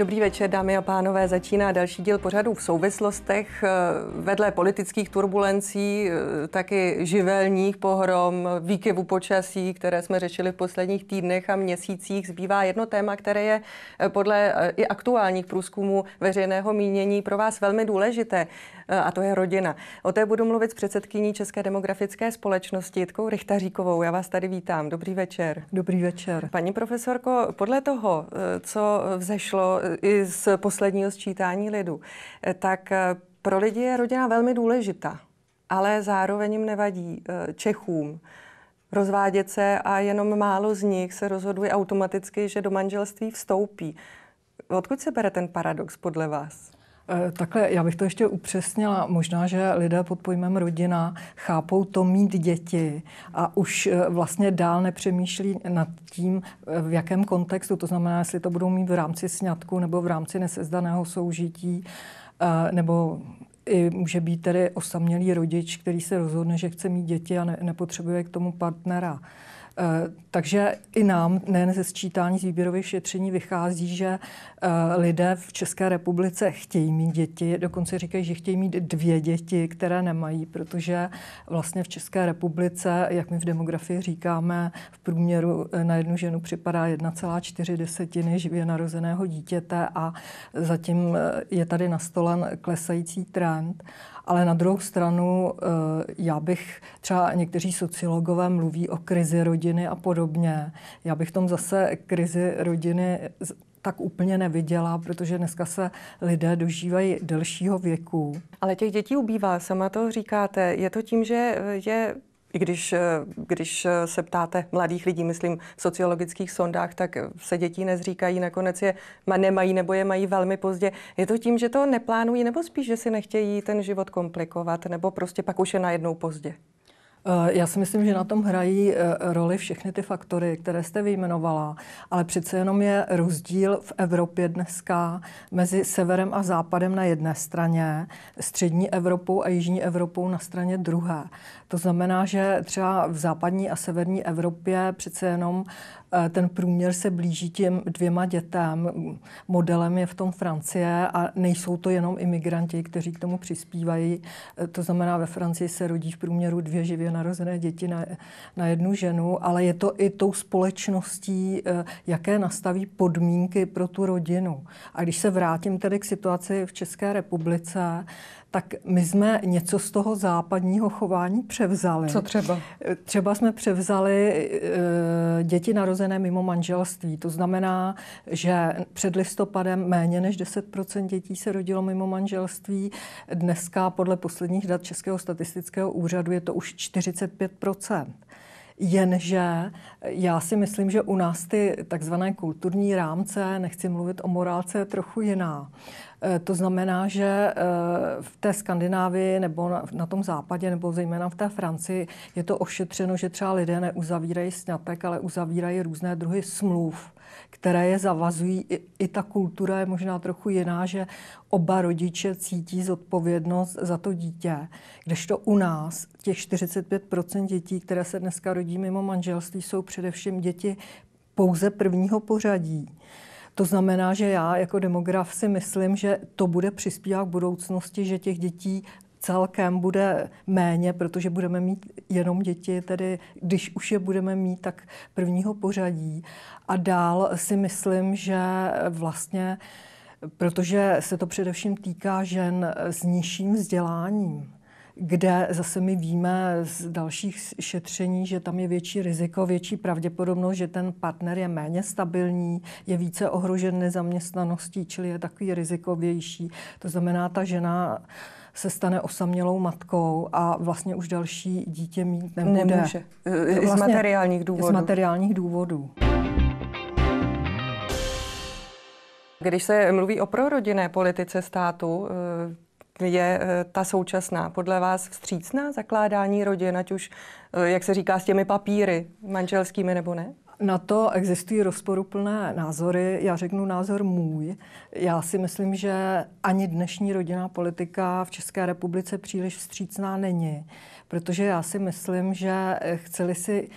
Dobrý večer, dámy a pánové. Začíná další díl pořadu v souvislostech. Eh, vedle politických turbulencí, eh, taky živelních pohrom, výkyvu počasí, které jsme řešili v posledních týdnech a měsících, zbývá jedno téma, které je eh, podle i aktuálních průzkumů veřejného mínění pro vás velmi důležité. Eh, a to je rodina. O té budu mluvit s předsedkyní České demografické společnosti Jitkou Richtaříkovou. Já vás tady vítám. Dobrý večer. Dobrý večer. Paní profesorko, podle toho, eh, co vzešlo eh, i z posledního sčítání lidu, tak pro lidi je rodina velmi důležitá, ale zároveň jim nevadí Čechům rozvádět se a jenom málo z nich se rozhoduje automaticky, že do manželství vstoupí. Odkud se bere ten paradox podle vás? Eh, takhle, já bych to ještě upřesnila. Možná, že lidé pod pojmem rodina chápou to mít děti a už eh, vlastně dál nepřemýšlí nad tím, eh, v jakém kontextu, to znamená, jestli to budou mít v rámci sňatku nebo v rámci nesezdaného soužití, nebo i může být tedy osamělý rodič, který se rozhodne, že chce mít děti a ne, nepotřebuje k tomu partnera. Uh, Eh, takže i nám, nejen ze sčítání z výběrových šetření, vychází, že eh, lidé v České republice chtějí mít děti, dokonce říkají, že chtějí mít dvě děti, které nemají, protože vlastně v České republice, jak my v demografii říkáme, v průměru eh, na jednu ženu připadá 1,4 desetiny živě narozeného dítěte a zatím je tady nastolen klesající trend. Ale na druhou stranu, eh, já bych třeba někteří sociologové mluví o krizi rodiny a podobně. Já bych tom zase krizi rodiny tak úplně neviděla, protože dneska se lidé dožívají delšího věku. Ale těch dětí ubývá, sama to říkáte. Je to tím, že eh, je i když, eh, když eh, se ptáte mladých lidí, myslím, v sociologických sondách, tak eh, se dětí nezříkají, nakonec je nemají nebo je mají velmi pozdě. Je to tím, že to neplánují, nebo spíš, že si nechtějí ten život komplikovat, nebo prostě pak už je najednou pozdě? Eh, já si myslím, že na tom hrají eh, roli všechny ty faktory, které jste vyjmenovala, ale přece jenom je rozdíl v Evropě dneska mezi severem a západem na jedné straně, střední Evropou a jižní Evropou na straně druhé. To znamená, že třeba v západní a severní Evropě přece jenom uh, ten průměr se blíží těm dvěma dětem. Modelem je v tom Francie a nejsou to jenom imigranti, kteří k tomu přispívají. E, to znamená, ve Francii se rodí v průměru dvě živě narozené děti na, na jednu ženu, ale je to i tou společností, e, jaké nastaví podmínky pro tu rodinu. A když se vrátím tedy k situaci v České republice, tak my jsme něco z toho západního chování převzali. Co třeba? E, třeba jsme převzali děti narozené narozené mimo manželství. To znamená, že před listopadem méně než 10 dětí se rodilo mimo manželství. Dneska podle posledních dat Českého statistického úřadu je to už 45 Jenže já si myslím, že u nás ty takzvané kulturní rámce, nechci mluvit o morálce, je trochu jiná. Eh, to znamená, že eh, v té Skandinávii nebo na tom západě, nebo zejména v té Francii, je to ošetřeno, že třeba lidé neuzavírají sňatek, ale uzavírají různé druhy smluv, které je zavazují. I, I ta kultura je možná trochu jiná, že oba rodiče cítí zodpovědnost za to dítě. Kdežto u nás těch 45 dětí, které se dneska rodí mimo manželství, jsou především děti pouze prvního pořadí. To znamená, že já jako demograf si myslím, že to bude přispívat k budoucnosti, že těch dětí celkem bude méně, protože budeme mít jenom děti, tedy když už je budeme mít, tak prvního pořadí. A dál si myslím, že vlastně, protože se to především týká žen s nižším vzděláním, kde zase my víme z dalších šetření, že tam je větší riziko, větší pravděpodobnost, že ten partner je méně stabilní, je více ohrožen nezaměstnaností, čili je takový rizikovější. To znamená, ta žena se stane osamělou matkou a vlastně už další dítě mít nebude. Nemůže. Vlastně z materiálních důvodů. Z materiálních důvodů. Když se mluví o prorodinné politice státu, eh, je eh, ta současná podle vás vstřícná zakládání rodin, ať už, eh, jak se říká, s těmi papíry manželskými nebo ne? Na to existují rozporuplné názory. Já řeknu názor můj. Já si myslím, že ani dnešní rodinná politika v České republice příliš vstřícná není, protože já si myslím, že eh, chceli si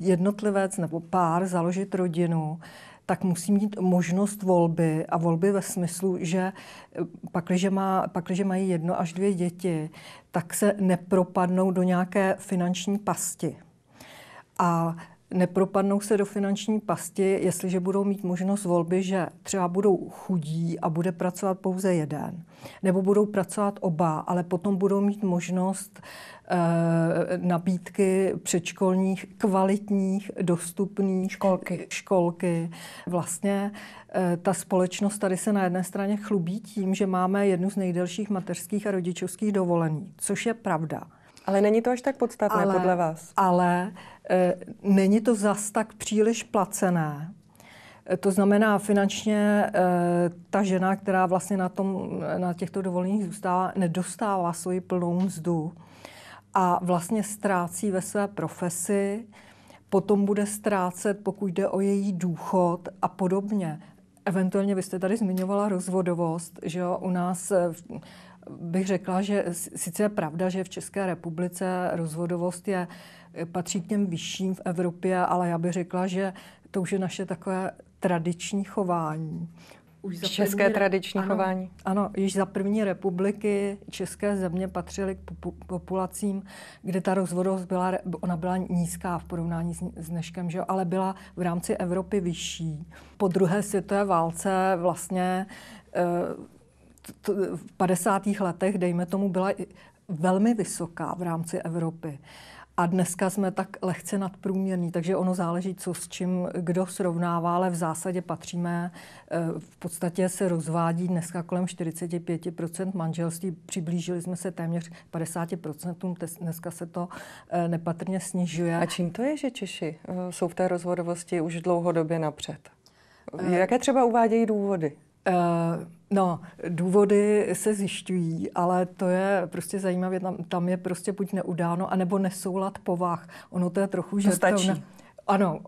jednotlivec nebo pár založit rodinu, tak musí mít možnost volby a volby ve smyslu, že eh, pakliže, má, pakliže mají jedno až dvě děti, tak se nepropadnou do nějaké finanční pasti. A nepropadnou se do finanční pasti, jestliže budou mít možnost volby, že třeba budou chudí a bude pracovat pouze jeden, nebo budou pracovat oba, ale potom budou mít možnost e, nabídky předškolních, kvalitních, dostupných školky. školky. Vlastně e, ta společnost tady se na jedné straně chlubí tím, že máme jednu z nejdelších mateřských a rodičovských dovolených, což je pravda ale není to až tak podstatné ale, podle vás? Ale e, není to zas tak příliš placené. E, to znamená, finančně e, ta žena, která vlastně na, tom, na těchto dovolených zůstává, nedostává svoji plnou mzdu a vlastně ztrácí ve své profesi, potom bude ztrácet, pokud jde o její důchod a podobně. Eventuálně vy jste tady zmiňovala rozvodovost, že jo, u nás bych řekla, že sice je pravda, že v České republice rozvodovost je patří k těm vyšším v Evropě, ale já bych řekla, že to už je naše takové tradiční chování. Už za české první, tradiční ano, chování. Ano, již za první republiky české země patřily k populacím, kde ta rozvodovost byla, ona byla nízká v porovnání s, s dneškem, že? ale byla v rámci Evropy vyšší. Po druhé světové válce vlastně eh, v 50. letech, dejme tomu, byla velmi vysoká v rámci Evropy. A dneska jsme tak lehce nadprůměrní, takže ono záleží, co s čím kdo srovnává, ale v zásadě patříme, eh, v podstatě se rozvádí dneska kolem 45% manželství, přiblížili jsme se téměř 50%, dneska se to eh, nepatrně snižuje. A čím to je, že Češi eh, jsou v té rozvodovosti už dlouhodobě napřed? Jaké třeba uvádějí důvody? Eh, no, důvody se zjišťují, ale to je prostě zajímavé. Tam, tam je prostě buď neudáno, anebo nesoulad povah. Ono to je trochu, že to stačí. Ano,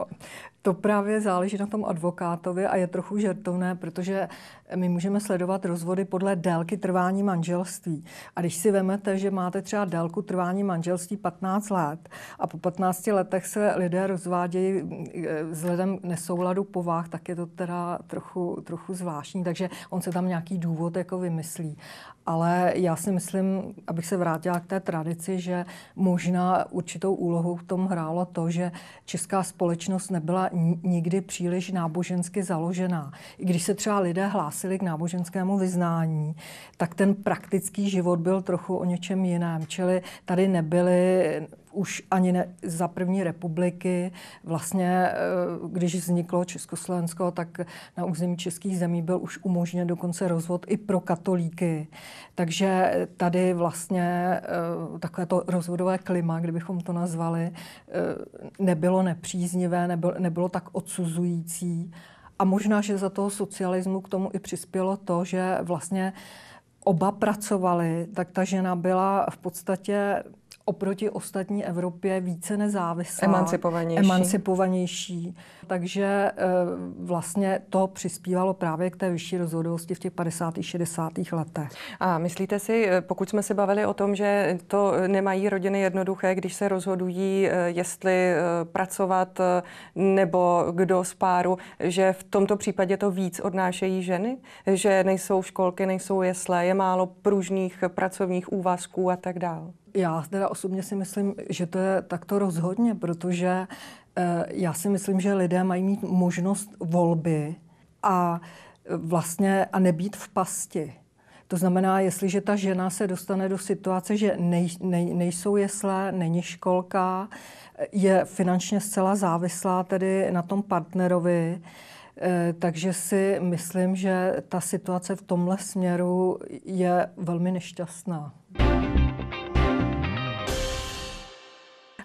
to právě záleží na tom advokátovi a je trochu žertovné, protože my můžeme sledovat rozvody podle délky trvání manželství. A když si vemete, že máte třeba délku trvání manželství 15 let a po 15 letech se lidé rozvádějí eh, vzhledem nesouladu povah, tak je to teda trochu, trochu zvláštní. Takže on se tam nějaký důvod jako vymyslí. Ale já si myslím, abych se vrátila k té tradici, že možná určitou úlohu v tom hrálo to, že česká společnost nebyla nikdy příliš nábožensky založená. I když se třeba lidé hlásili k náboženskému vyznání, tak ten praktický život byl trochu o něčem jiném. Čili tady nebyly už ani ne, za první republiky. Vlastně, eh, když vzniklo Československo, tak na území českých zemí byl už umožněn dokonce rozvod i pro katolíky. Takže tady vlastně eh, takové to rozvodové klima, kdybychom to nazvali, eh, nebylo nepříznivé, nebylo, nebylo tak odsuzující. A možná, že za toho socialismu k tomu i přispělo to, že vlastně oba pracovali, tak ta žena byla v podstatě oproti ostatní Evropě více nezávislá. Emancipovanější. Emancipovanější. Takže eh, vlastně to přispívalo právě k té vyšší rozhodovosti v těch 50. a 60. letech. A myslíte si, eh, pokud jsme se bavili o tom, že to eh, nemají rodiny jednoduché, když se rozhodují, jestli pracovat nebo kdo z páru, že v tomto případě to víc odnášejí ženy? Že nejsou školky, nejsou jesle, je málo pružných pracovních úvazků a tak dále? Já teda osobně si myslím, že to je takto rozhodně, protože eh, já si myslím, že lidé mají mít možnost volby a eh, vlastně a nebýt v pasti. To znamená, jestliže ta žena se dostane do situace, že nej, nej, nejsou jesle, není školka, eh, je finančně zcela závislá tedy na tom partnerovi, takže si myslím, že ta situace v tomhle směru je velmi nešťastná.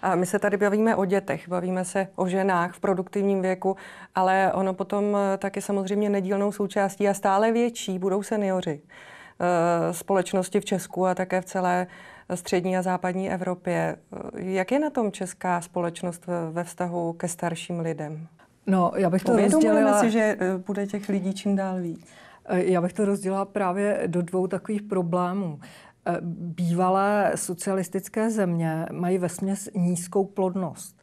A my se tady bavíme o dětech, bavíme se o ženách v produktivním věku, ale ono potom eh, taky samozřejmě nedílnou součástí a stále větší budou seniori eh, společnosti v Česku a také v celé střední a západní Evropě. Eh, jak je na tom česká společnost ve vztahu ke starším lidem? No, já bych to Uvědomujeme rozdělila... si, že bude těch lidí čím dál víc. Já bych to rozdělila právě do dvou takových problémů. Eh, bývalé socialistické země mají ve směs nízkou plodnost.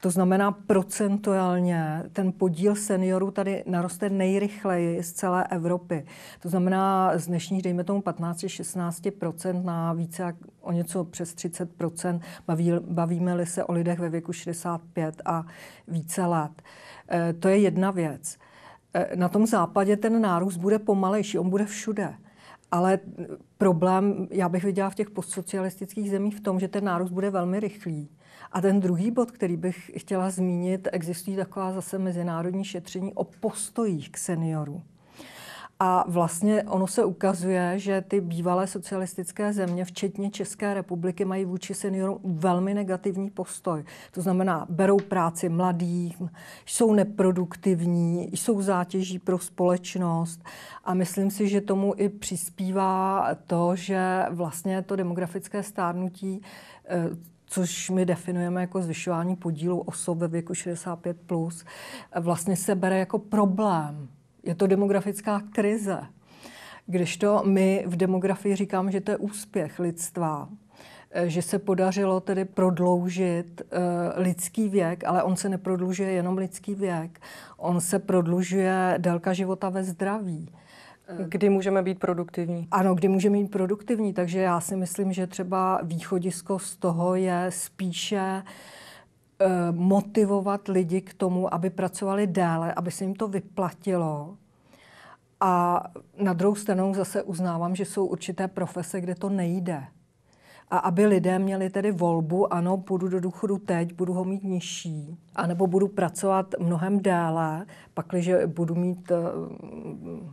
To znamená, procentuálně ten podíl seniorů tady naroste nejrychleji z celé Evropy. To znamená, z dnešních, dejme tomu, 15-16 na více jak o něco přes 30 baví, bavíme-li se o lidech ve věku 65 a více let. E, to je jedna věc. E, na tom západě ten nárůst bude pomalejší, on bude všude. Ale eh, problém, já bych viděla v těch postsocialistických zemích v tom, že ten nárůst bude velmi rychlý. A ten druhý bod, který bych chtěla zmínit, existují taková zase mezinárodní šetření o postojích k seniorům. A vlastně ono se ukazuje, že ty bývalé socialistické země, včetně České republiky, mají vůči seniorům velmi negativní postoj. To znamená, berou práci mladým, jsou neproduktivní, jsou zátěží pro společnost a myslím si, že tomu i přispívá to, že vlastně to demografické stárnutí eh, což my definujeme jako zvyšování podílu osob ve věku 65+, plus, eh, vlastně se bere jako problém je to demografická krize. Když to my v demografii říkáme, že to je úspěch lidstva, eh, že se podařilo tedy prodloužit uh, lidský věk, ale on se neprodlužuje jenom lidský věk, on se prodlužuje délka života ve zdraví. Eh, kdy můžeme být produktivní? Ano, kdy můžeme být produktivní, takže já si myslím, že třeba východisko z toho je spíše uh, Eh, motivovat lidi k tomu, aby pracovali déle, aby se jim to vyplatilo. A na druhou stranu zase uznávám, že jsou určité profese, kde to nejde. A aby lidé měli tedy volbu, ano, půjdu do důchodu teď, budu ho mít nižší, anebo budu pracovat mnohem déle, pakliže budu mít eh,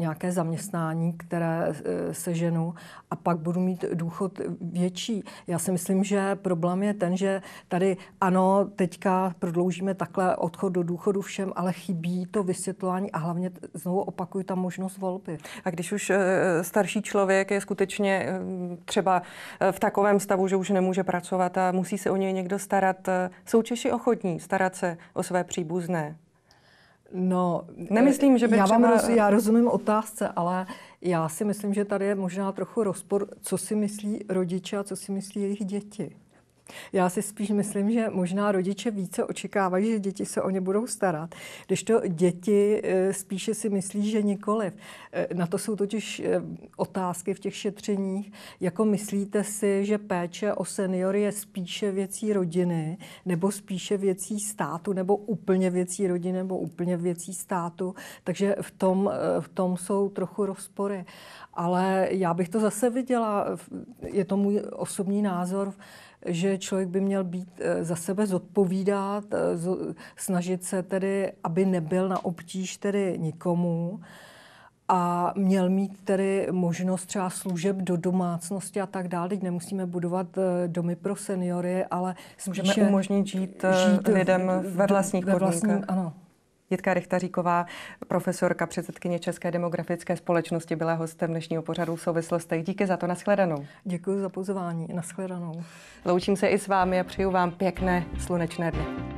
nějaké zaměstnání, které e, se ženu a pak budu mít důchod větší. Já si myslím, že problém je ten, že tady ano, teďka prodloužíme takhle odchod do důchodu všem, ale chybí to vysvětlování a hlavně znovu opakuju ta možnost volby. A když už e, starší člověk je skutečně e, třeba v takovém stavu, že už nemůže pracovat a musí se o něj někdo starat, jsou Češi ochotní starat se o své příbuzné? No, Nemyslím, že by já, vám třeba... roz, já rozumím otázce, ale já si myslím, že tady je možná trochu rozpor, co si myslí rodiče a co si myslí jejich děti. Já si spíš myslím, že možná rodiče více očekávají, že děti se o ně budou starat, když to děti eh, spíše si myslí, že nikoliv. Eh, na to jsou totiž eh, otázky v těch šetřeních, jako myslíte si, že péče o seniory je spíše věcí rodiny, nebo spíše věcí státu, nebo úplně věcí rodiny, nebo úplně věcí státu. Takže v tom, v tom jsou trochu rozpory. Ale já bych to zase viděla, je to můj osobní názor, že člověk by měl být eh, za sebe zodpovídat, eh, snažit se tedy, aby nebyl na obtíž tedy nikomu a měl mít tedy možnost třeba služeb do domácnosti a tak dále. Teď nemusíme budovat eh, domy pro seniory, ale Můžeme umožnit žít, žít lidem ve vlastních podmínkách. ano, Jitka Richtaříková, profesorka, předsedkyně České demografické společnosti, byla hostem dnešního pořadu v souvislostech. Díky za to, nashledanou. Děkuji za pozvání, nashledanou. Loučím se i s vámi a přeju vám pěkné slunečné dny.